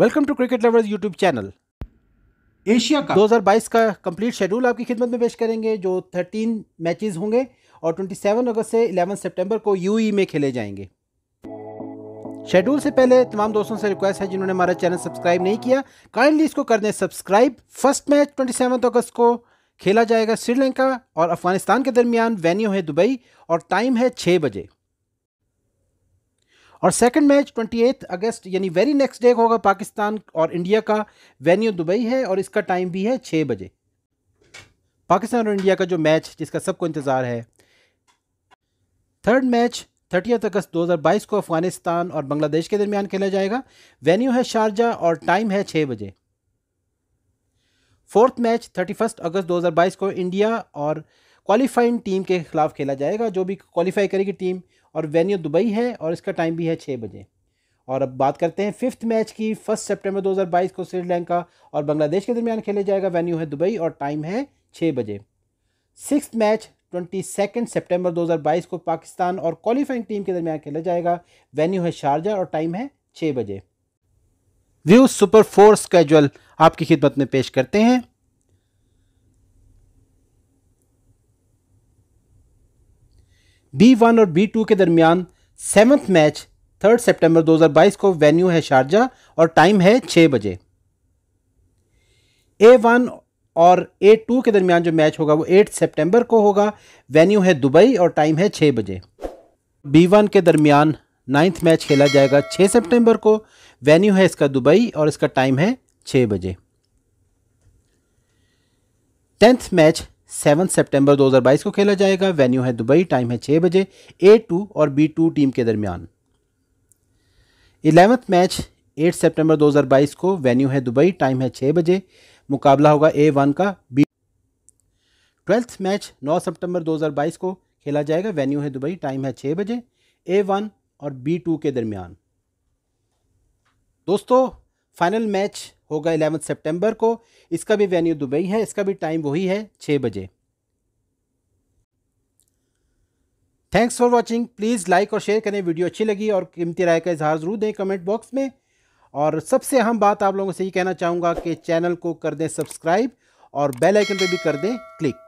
welcome to cricket lovers YouTube channel Asia का 2022 का complete schedule आपकी खिदमत में पेश करेंगे जो 13 मैचेस होंगे और 27 अगस्त से 11 सितंबर को यूई e में खेले जाएंगे शेड्यूल से पहले तमाम दोस्तों से रिक्वेस्ट है जिन्होंने हमारा चैनल सब्सक्राइब नहीं किया काइंडली इसको कर दें subscribe first match twenty August को खेला जाएगा श्रीलंका और अफगानिस्तान के दरमियान वेन्यू है दुबई और टाइम है छः बजे और सेकंड मैच 28 अगस्त यानी वेरी नेक्स्ट डे होगा पाकिस्तान और इंडिया का वेन्यू दुबई है और इसका टाइम भी है छः बजे पाकिस्तान और इंडिया का जो मैच जिसका सबको इंतज़ार है थर्ड मैच थर्टी अगस्त 2022 को अफगानिस्तान और बांग्लादेश के दरमियान खेला जाएगा वेन्यू है शारजा और टाइम है छः बजे fourth match thirty first August 2022 को इंडिया और क्वालिफाइंग टीम के खिलाफ खेला जाएगा जो भी क्वालिफाई करेगी टीम और वेन्यू दुबई है और इसका टाइम भी है छः बजे और अब बात करते हैं फिफ्थ मैच की फर्स्ट हज़ार बाईस को श्रीलंका और बांग्लादेश के दरमियान खेले जाएगा वेन्यू है दुबई और टाइम है छः बजे six match twenty second September बाईस को पाकिस्तान और क्वालिफाइंग टीम के दरमियान खेला जाएगा वेन्यू है शारजा और टाइम है छः बजे व्यू सुपर फोर स्केजुअल आपकी खिदमत में पेश करते हैं बी वन और बी टू के दरमियान सेवन्थ मैच थर्ड सितंबर 2022 को वेन्यू है शारजा और टाइम है छः बजे ए वन और ए टू के दरमियान जो मैच होगा वो एट सितंबर को होगा वेन्यू है दुबई और टाइम है छः बजे बी वन के दरमियान नाइन्थ मैच खेला जाएगा छः सितंबर को वेन्यू है इसका दुबई और इसका टाइम है छः बजे टेंथ मैच सेवन सितंबर 2022 को खेला जाएगा वेन्यू है दुबई टाइम है छः बजे ए टू और बी टू टीम के दरमियान इलेवंथ मैच एट सितंबर 2022 को वेन्यू है दुबई टाइम है छः बजे मुकाबला होगा ए वन का बी ट्वेल्थ मैच नौ सितंबर 2022 को खेला जाएगा वेन्यू है दुबई टाइम है छः बजे ए वन और बी टू के दरमियान दोस्तों फाइनल मैच होगा इलेवन सितंबर को इसका भी वेन्यू दुबई है इसका भी टाइम वही है छः बजे thanks for watching please like और शेयर करें वीडियो अच्छी लगी और कीमती राय का इजहार ज़रूर दें कमेंट बॉक्स में और सबसे अहम बात आप लोगों से ये कहना चाहूँगा कि चैनल को कर दें सब्सक्राइब और बेल आइकन पे भी कर दें क्लिक